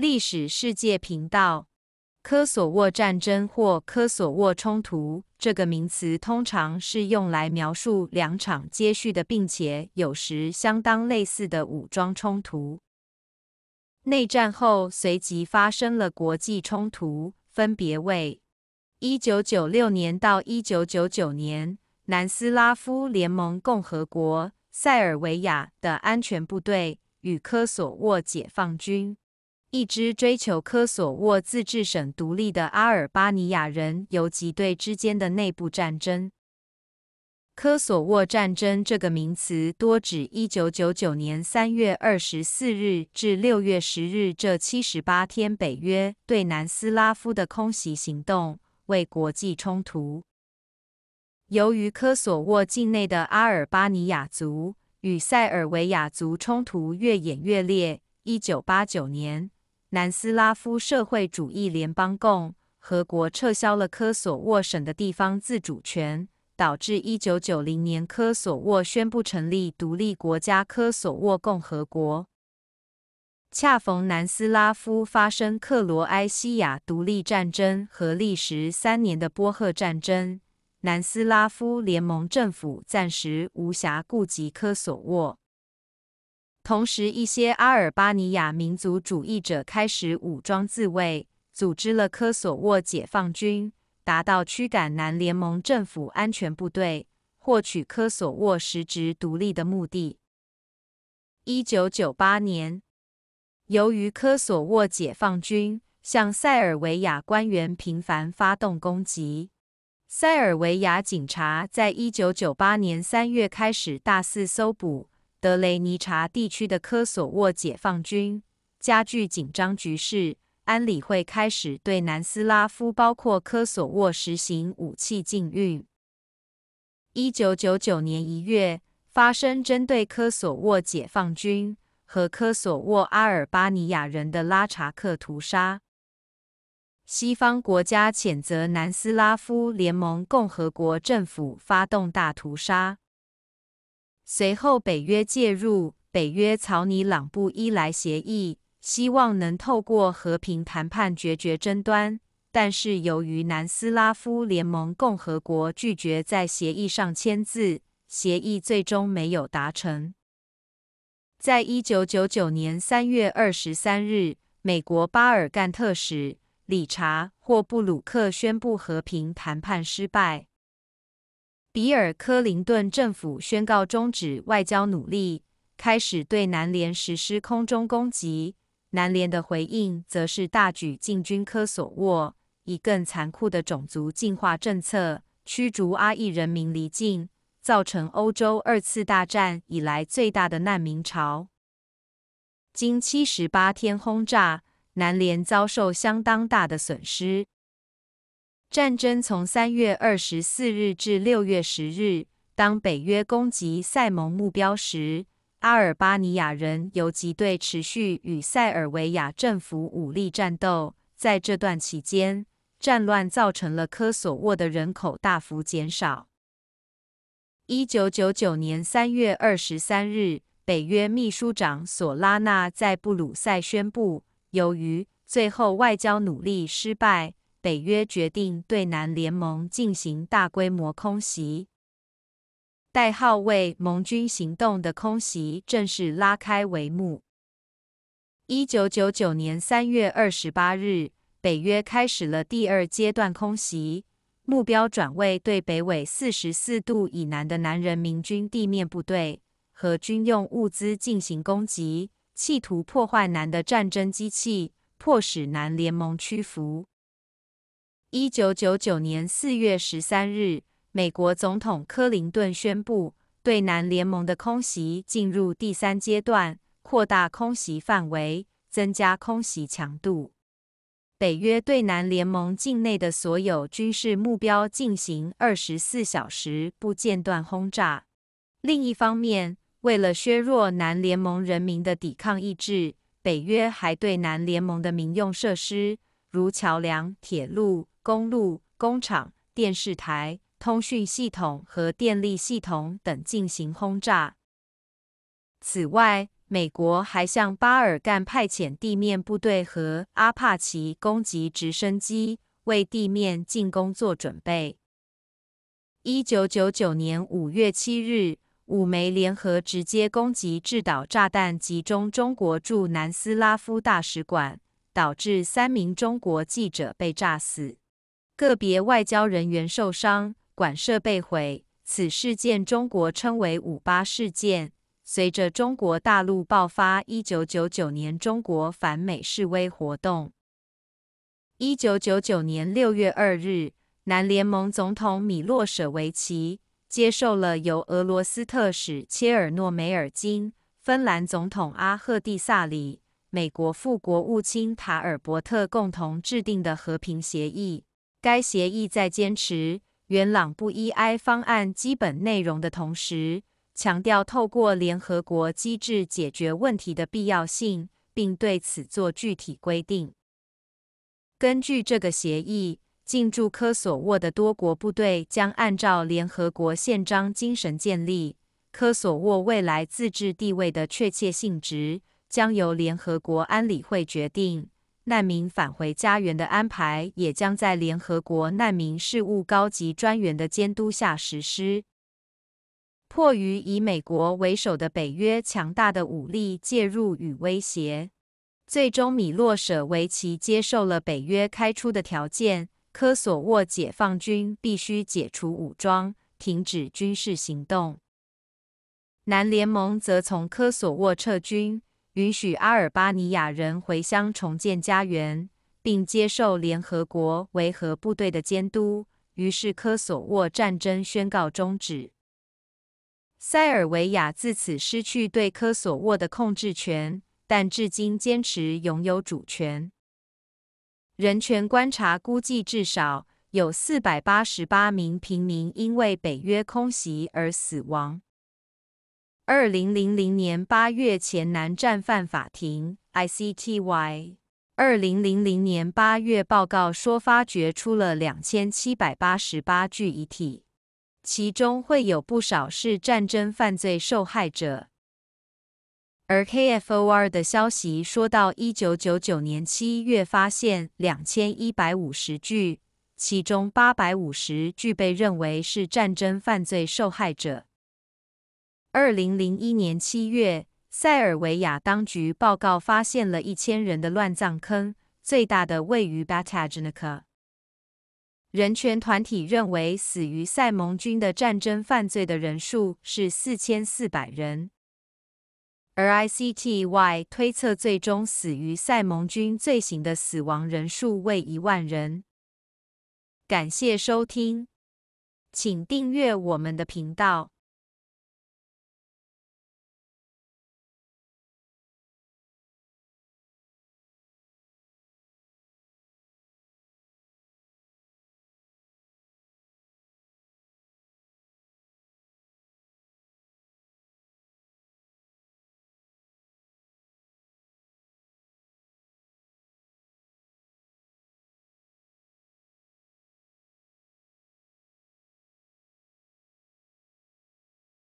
历史世界频道。科索沃战争或科索沃冲突这个名词通常是用来描述两场接续的，并且有时相当类似的武装冲突。内战后随即发生了国际冲突，分别为一九九六年到一九九九年南斯拉夫联盟共和国塞尔维亚的安全部队与科索沃解放军。一支追求科索沃自治省独立的阿尔巴尼亚人游击队之间的内部战争。科索沃战争这个名词多指一九九九年三月二十四日至六月十日这七十八天北约对南斯拉夫的空袭行动，为国际冲突。由于科索沃境内的阿尔巴尼亚族与塞尔维亚族冲突越演越烈，一九八九年。南斯拉夫社会主义联邦共和国撤销了科索沃省的地方自主权，导致一九九零年科索沃宣布成立独立国家科索沃共和国。恰逢南斯拉夫发生克罗埃西亚独立战争和历时三年的波赫战争，南斯拉夫联盟政府暂时无暇顾及科索沃。同时，一些阿尔巴尼亚民族主义者开始武装自卫，组织了科索沃解放军，达到驱赶南联盟政府安全部队、获取科索沃实质独立的目的。一九九八年，由于科索沃解放军向塞尔维亚官员频繁发动攻击，塞尔维亚警察在一九九八年三月开始大肆搜捕。德雷尼察地区的科索沃解放军加剧紧张局势，安理会开始对南斯拉夫（包括科索沃）实行武器禁运。一九九九年一月，发生针对科索沃解放军和科索沃阿尔巴尼亚人的拉查克屠杀。西方国家谴责南斯拉夫联盟共和国政府发动大屠杀。随后，北约介入，北约草拟朗布伊莱协议，希望能透过和平谈判决决争端。但是，由于南斯拉夫联盟共和国拒绝在协议上签字，协议最终没有达成。在一九九九年三月二十三日，美国巴尔干特使理查·霍布鲁克宣布和平谈判失败。比尔·克林顿政府宣告终止外交努力，开始对南联实施空中攻击。南联的回应则是大举进军科索沃，以更残酷的种族进化政策驱逐阿裔人民离境，造成欧洲二次大战以来最大的难民潮。经七十八天轰炸，南联遭受相当大的损失。战争从三月二十四日至六月十日。当北约攻击塞蒙目标时，阿尔巴尼亚人游击队持续与塞尔维亚政府武力战斗。在这段期间，战乱造成了科索沃的人口大幅减少。一九九九年三月二十三日，北约秘书长索拉纳在布鲁塞宣布，由于最后外交努力失败。北约决定对南联盟进行大规模空袭，代号为“盟军行动”的空袭正式拉开帷幕。一九九九年三月二十八日，北约开始了第二阶段空袭，目标转为对北纬四十四度以南的南人民军地面部队和军用物资进行攻击，企图破坏南的战争机器，迫使南联盟屈服。一九九九年四月十三日，美国总统克林顿宣布，对南联盟的空袭进入第三阶段，扩大空袭范围，增加空袭强度。北约对南联盟境内的所有军事目标进行二十四小时不间断轰炸。另一方面，为了削弱南联盟人民的抵抗意志，北约还对南联盟的民用设施，如桥梁、铁路，公路、工厂、电视台、通讯系统和电力系统等进行轰炸。此外，美国还向巴尔干派遣地面部队和阿帕奇攻击直升机，为地面进攻做准备。一九九九年五月七日，五枚联合直接攻击制导炸弹集中中国驻南斯拉夫大使馆，导致三名中国记者被炸死。个别外交人员受伤，馆舍被毁。此事件中国称为“五八事件”。随着中国大陆爆发一九九九年中国反美示威活动，一九九九年六月二日，南联盟总统米洛舍维奇接受了由俄罗斯特使切尔诺梅尔金、芬兰总统阿赫蒂萨里、美国副国务卿塔尔伯特共同制定的和平协议。该协议在坚持元朗布伊埃方案基本内容的同时，强调透过联合国机制解决问题的必要性，并对此做具体规定。根据这个协议，进驻科索沃的多国部队将按照联合国宪章精神建立科索沃未来自治地位的确切性质，将由联合国安理会决定。难民返回家园的安排也将在联合国难民事务高级专员的监督下实施。迫于以美国为首的北约强大的武力介入与威胁，最终米洛舍维奇接受了北约开出的条件：科索沃解放军必须解除武装，停止军事行动；南联盟则从科索沃撤军。允许阿尔巴尼亚人回乡重建家园，并接受联合国维和部队的监督。于是科索沃战争宣告终止。塞尔维亚自此失去对科索沃的控制权，但至今坚持拥有主权。人权观察估计，至少有四百八十八名平民因为北约空袭而死亡。二零零零年八月前南战犯法庭 （ICTY） 二零零零年八月报告说，发掘出了两千七百八十八具遗体，其中会有不少是战争犯罪受害者。而 KFOR 的消息说到，一九九九年七月发现两千一百五十具，其中八百五十具被认为是战争犯罪受害者。二零零一年七月，塞尔维亚当局报告发现了一千人的乱葬坑，最大的位于 b a t a g i n a 人权团体认为，死于塞盟军的战争犯罪的人数是四千四百人，而 ICTY 推测最终死于塞盟军罪行的死亡人数为一万人。感谢收听，请订阅我们的频道。